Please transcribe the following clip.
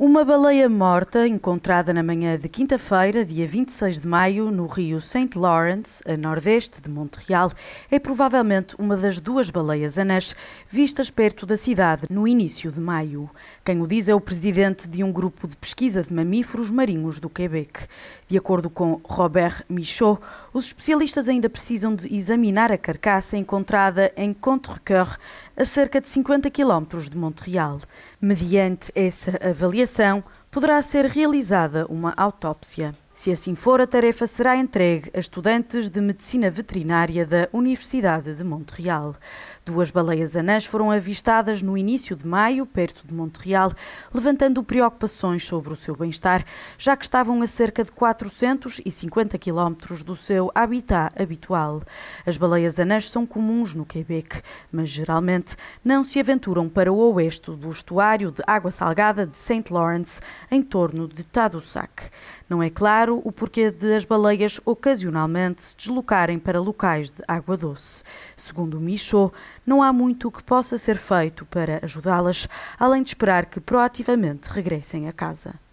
Uma baleia morta encontrada na manhã de quinta-feira, dia 26 de maio, no rio St. Lawrence, a nordeste de Montreal, é provavelmente uma das duas baleias anãs vistas perto da cidade no início de maio. Quem o diz é o presidente de um grupo de pesquisa de mamíferos marinhos do Quebec. De acordo com Robert Michaud, os especialistas ainda precisam de examinar a carcaça encontrada em Contrecoeur, a cerca de 50 quilómetros de Montreal. Mediante essa avaliação, poderá ser realizada uma autópsia. Se assim for, a tarefa será entregue a estudantes de medicina veterinária da Universidade de Montreal. Duas baleias anãs foram avistadas no início de maio, perto de Montreal, levantando preocupações sobre o seu bem-estar, já que estavam a cerca de 450 quilómetros do seu habitat habitual. As baleias anãs são comuns no Quebec, mas geralmente não se aventuram para o oeste do estuário de água salgada de St. Lawrence, em torno de Tadoussac. Não é claro claro o porquê de as baleias ocasionalmente se deslocarem para locais de água doce. Segundo Michaud, não há muito que possa ser feito para ajudá-las, além de esperar que proativamente regressem a casa.